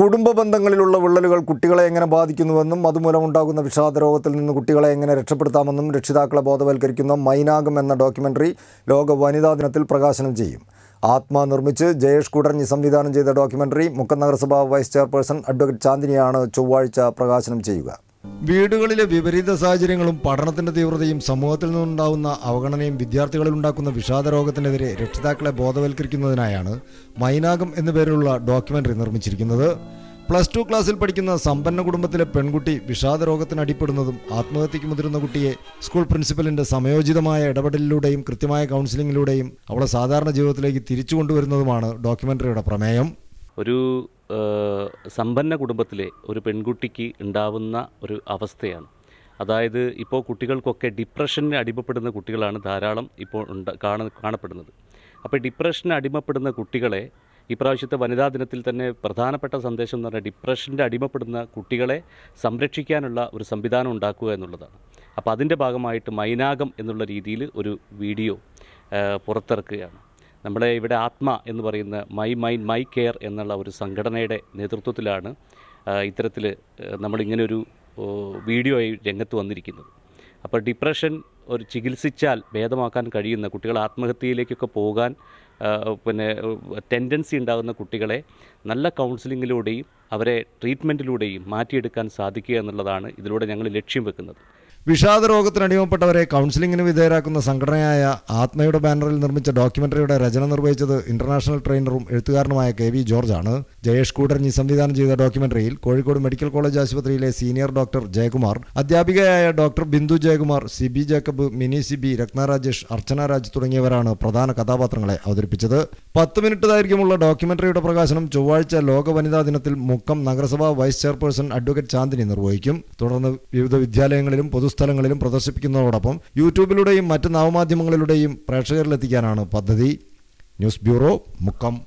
കുടുംബ ബന്ധങ്ങളിലുള്ള വിള്ളലുകൾ കുട്ടികളെ എങ്ങനെ ബാധിക്കുന്നുവെന്നും അതുമൂലമുണ്ടാകുന്ന വിഷാദരോഗത്തിൽ നിന്ന് കുട്ടികളെ എങ്ങനെ രക്ഷപ്പെടുത്താമെന്നും രക്ഷിതാക്കളെ ബോധവൽക്കരിക്കുന്ന മൈനാകം എന്ന ഡോക്യുമെൻ്ററി ലോക വനിതാ ദിനത്തിൽ പ്രകാശനം ചെയ്യും ആത്മ നിർമ്മിച്ച് ജയേഷ് കുടർഞ്ഞി സംവിധാനം ചെയ്ത ഡോക്യുമെൻ്ററി മുക്കം നഗരസഭ വൈസ് ചെയർപേഴ്സൺ അഡ്വക്കേറ്റ് ചാന്ദിനിയാണ് ചൊവ്വാഴ്ച പ്രകാശനം ചെയ്യുക വീടുകളിലെ വിപരീത സാഹചര്യങ്ങളും പഠനത്തിന്റെ തീവ്രതയും സമൂഹത്തിൽ നിന്നുണ്ടാവുന്ന അവഗണനയും വിദ്യാർത്ഥികളിൽ ഉണ്ടാക്കുന്ന രോഗത്തിനെതിരെ രക്ഷിതാക്കളെ ബോധവൽക്കരിക്കുന്നതിനായാണ് മൈനാകം എന്നു പേരിലുള്ള ഡോക്യുമെന്ററി നിർമ്മിച്ചിരിക്കുന്നത് പ്ലസ് ടു ക്ലാസ്സിൽ പഠിക്കുന്ന സമ്പന്ന കുടുംബത്തിലെ പെൺകുട്ടി വിഷാദരോഗത്തിന് അടിപ്പെടുന്നതും ആത്മഹത്യയ്ക്ക് മുതിരുന്ന കുട്ടിയെ സ്കൂൾ പ്രിൻസിപ്പലിന്റെ സമയോചിതമായ ഇടപെടലിലൂടെയും കൃത്യമായ കൗൺസിലിംഗിലൂടെയും അവളെ സാധാരണ ജീവിതത്തിലേക്ക് തിരിച്ചു കൊണ്ടുവരുന്നതുമാണ് ഡോക്യുമെന്ററിയുടെ പ്രമേയം ഒരു സമ്പന്ന കുടുംബത്തിലെ ഒരു പെൺകുട്ടിക്ക് ഉണ്ടാവുന്ന ഒരു അവസ്ഥയാണ് അതായത് ഇപ്പോൾ കുട്ടികൾക്കൊക്കെ ഡിപ്രഷന് അടിമപ്പെടുന്ന കുട്ടികളാണ് ധാരാളം ഇപ്പോൾ ഉണ്ട കാണ കാണപ്പെടുന്നത് അപ്പോൾ ഡിപ്രഷന് അടിമപ്പെടുന്ന കുട്ടികളെ ഇപ്രാവശ്യത്തെ വനിതാ ദിനത്തിൽ തന്നെ പ്രധാനപ്പെട്ട സന്ദേശം എന്ന് പറഞ്ഞാൽ ഡിപ്രഷൻ്റെ അടിമപ്പെടുന്ന കുട്ടികളെ സംരക്ഷിക്കാനുള്ള ഒരു സംവിധാനം ഉണ്ടാക്കുക എന്നുള്ളതാണ് അപ്പോൾ അതിൻ്റെ ഭാഗമായിട്ട് മൈനാകം എന്നുള്ള രീതിയിൽ ഒരു വീഡിയോ പുറത്തിറക്കുകയാണ് നമ്മുടെ ഇവിടെ ആത്മ എന്ന് പറയുന്ന മൈ മൈൻഡ് മൈ കെയർ എന്നുള്ള ഒരു സംഘടനയുടെ നേതൃത്വത്തിലാണ് ഇത്തരത്തിൽ നമ്മളിങ്ങനൊരു ആയി രംഗത്ത് വന്നിരിക്കുന്നത് അപ്പോൾ ഡിപ്രഷൻ ഒരു ചികിത്സിച്ചാൽ ഭേദമാക്കാൻ കഴിയുന്ന കുട്ടികൾ ആത്മഹത്യയിലേക്കൊക്കെ പോകാൻ പിന്നെ ടെൻഡൻസി ഉണ്ടാകുന്ന കുട്ടികളെ നല്ല കൗൺസിലിങ്ങിലൂടെയും അവരെ ട്രീറ്റ്മെൻറ്റിലൂടെയും മാറ്റിയെടുക്കാൻ സാധിക്കുക എന്നുള്ളതാണ് ഇതിലൂടെ ഞങ്ങൾ ലക്ഷ്യം വെക്കുന്നത് വിഷാദ രോഗത്തിന് അടിമപ്പെട്ടവരെ കൗൺസിലിംഗിന് വിധേയരാക്കുന്ന സംഘടനയായ ആത്മയുടെ ബാനറിൽ നിർമ്മിച്ച ഡോക്യുമെന്ററിയുടെ രചന നിർവഹിച്ചത് ഇന്റർനാഷണൽ ട്രെയിനറും എഴുത്തുകാരനുമായ കെ വി ജോർജാണ് ജയേഷ് കൂടർഞ്ഞി സംവിധാനം ചെയ്ത ഡോക്യുമെന്ററിയിൽ കോഴിക്കോട് മെഡിക്കൽ കോളേജ് ആശുപത്രിയിലെ സീനിയർ ഡോക്ടർ ജയകുമാർ അധ്യാപികയായ doctor Bindu Jayakumar Sibi Jacob Mini Sibi B Rajesh Archana Raj തുടങ്ങിയവരാണ് പ്രധാന കഥാപാത്രങ്ങളെ അവതരിപ്പിച്ചത് പത്ത് മിനിറ്റ് ദൈർഘ്യമുള്ള ഡോക്യുമെന്ററിയുടെ പ്രകാശനം ചൊവ്വാഴ്ച ലോക വനിതാ ദിനത്തിൽ മുക്കം നഗരസഭാ വൈസ് ചെയർപേഴ്സൺ അഡ്വക്കേറ്റ് ചാന്ദിനി നിർവഹിക്കും തുടർന്ന് വിവിധ വിദ്യാലയങ്ങളിലും പൊതുസ്ഥലങ്ങളിലും പ്രദർശിപ്പിക്കുന്നതോടൊപ്പം യൂട്യൂബിലൂടെയും മറ്റ് നവമാധ്യമങ്ങളിലൂടെയും പ്രേക്ഷകരിലെത്തിക്കാനാണ് പദ്ധതി ന്യൂസ് ബ്യൂറോ മുക്കം